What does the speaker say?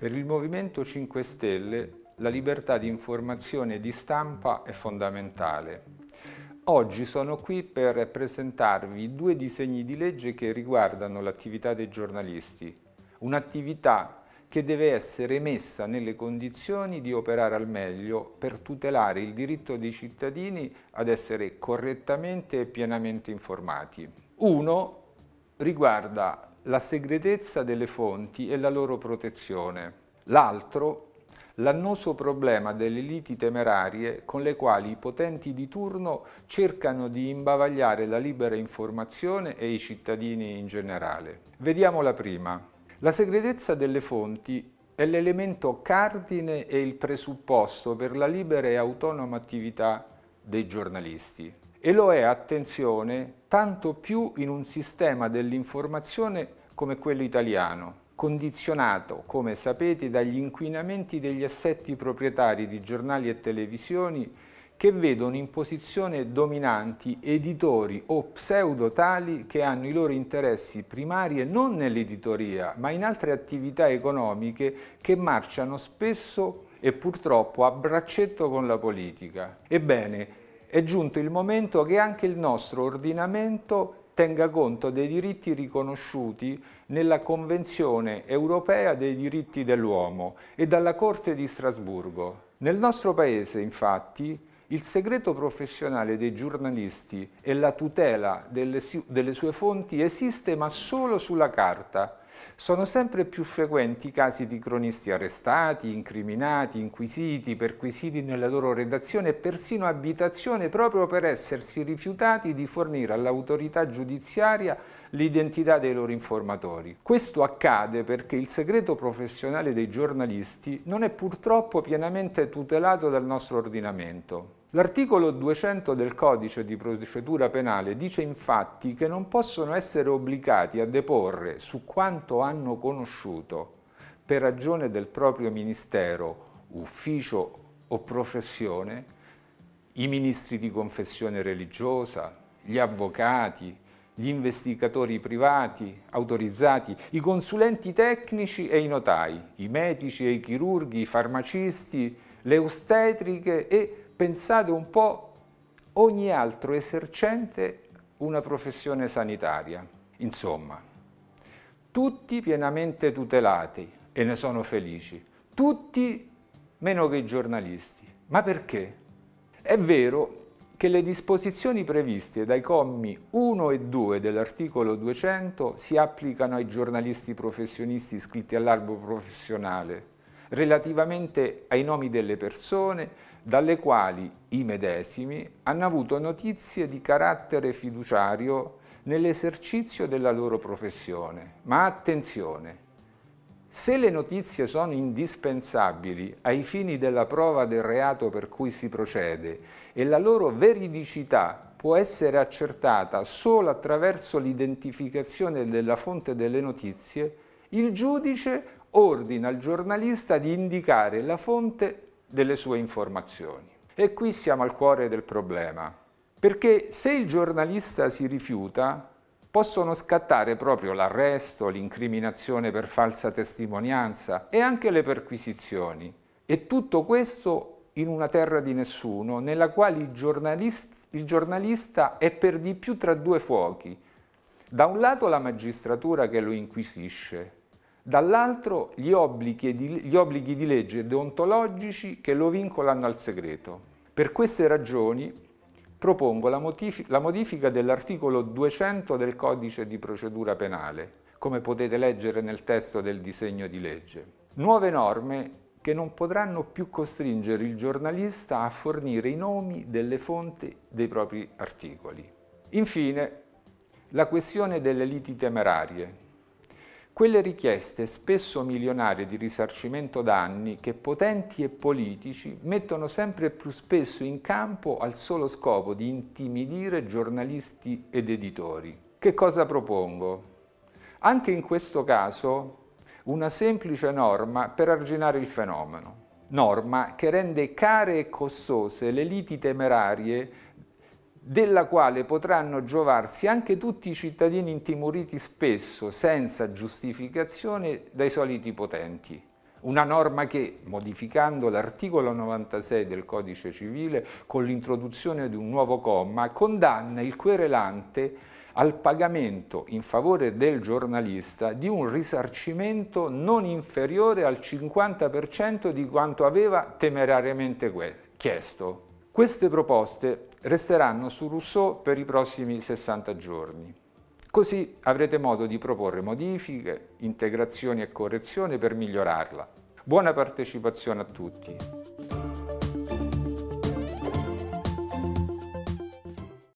Per il Movimento 5 Stelle la libertà di informazione e di stampa è fondamentale. Oggi sono qui per presentarvi due disegni di legge che riguardano l'attività dei giornalisti, un'attività che deve essere messa nelle condizioni di operare al meglio per tutelare il diritto dei cittadini ad essere correttamente e pienamente informati. Uno riguarda la segretezza delle fonti e la loro protezione. L'altro, l'annoso problema delle liti temerarie con le quali i potenti di turno cercano di imbavagliare la libera informazione e i cittadini in generale. Vediamo la prima. La segretezza delle fonti è l'elemento cardine e il presupposto per la libera e autonoma attività dei giornalisti. E lo è, attenzione, tanto più in un sistema dell'informazione come quello italiano, condizionato, come sapete, dagli inquinamenti degli assetti proprietari di giornali e televisioni che vedono in posizione dominanti editori o pseudotali che hanno i loro interessi primari non nell'editoria, ma in altre attività economiche che marciano spesso e purtroppo a braccetto con la politica. Ebbene, è giunto il momento che anche il nostro ordinamento tenga conto dei diritti riconosciuti nella Convenzione europea dei diritti dell'uomo e dalla Corte di Strasburgo. Nel nostro Paese, infatti, il segreto professionale dei giornalisti e la tutela delle, sue fonti esiste ma solo sulla carta, sono sempre più frequenti i casi di cronisti arrestati, incriminati, inquisiti, perquisiti nella loro redazione e persino abitazione proprio per essersi rifiutati di fornire all'autorità giudiziaria l'identità dei loro informatori. Questo accade perché il segreto professionale dei giornalisti non è purtroppo pienamente tutelato dal nostro ordinamento. L'articolo 200 del codice di procedura penale dice infatti che non possono essere obbligati a deporre su quanto hanno conosciuto per ragione del proprio ministero, ufficio o professione i ministri di confessione religiosa, gli avvocati, gli investigatori privati autorizzati, i consulenti tecnici e i notai, i medici e i chirurghi, i farmacisti, le ostetriche e pensate un po' ogni altro esercente una professione sanitaria. Insomma, tutti pienamente tutelati e ne sono felici, tutti meno che i giornalisti. Ma perché? È vero che le disposizioni previste dai commi 1 e 2 dell'articolo 200 si applicano ai giornalisti professionisti iscritti all'albo professionale relativamente ai nomi delle persone, dalle quali i medesimi hanno avuto notizie di carattere fiduciario nell'esercizio della loro professione. Ma attenzione, se le notizie sono indispensabili ai fini della prova del reato per cui si procede e la loro veridicità può essere accertata solo attraverso l'identificazione della fonte delle notizie, il giudice ordina al giornalista di indicare la fonte delle sue informazioni. E qui siamo al cuore del problema, perché se il giornalista si rifiuta, possono scattare proprio l'arresto, l'incriminazione per falsa testimonianza e anche le perquisizioni. E tutto questo in una terra di nessuno, nella quale il, giornalist il giornalista è per di più tra due fuochi. Da un lato la magistratura che lo inquisisce, dall'altro gli obblighi, di, gli obblighi di legge deontologici che lo vincolano al segreto. Per queste ragioni propongo la, la modifica dell'articolo 200 del codice di procedura penale, come potete leggere nel testo del disegno di legge. Nuove norme che non potranno più costringere il giornalista a fornire i nomi delle fonti dei propri articoli. Infine, la questione delle liti temerarie, quelle richieste spesso milionarie di risarcimento danni che potenti e politici mettono sempre più spesso in campo al solo scopo di intimidire giornalisti ed editori. Che cosa propongo? Anche in questo caso una semplice norma per arginare il fenomeno. Norma che rende care e costose le liti temerarie della quale potranno giovarsi anche tutti i cittadini intimoriti spesso, senza giustificazione, dai soliti potenti. Una norma che, modificando l'articolo 96 del Codice Civile con l'introduzione di un nuovo comma, condanna il querelante al pagamento in favore del giornalista di un risarcimento non inferiore al 50% di quanto aveva temerariamente chiesto. Queste proposte resteranno su Rousseau per i prossimi 60 giorni. Così avrete modo di proporre modifiche, integrazioni e correzioni per migliorarla. Buona partecipazione a tutti!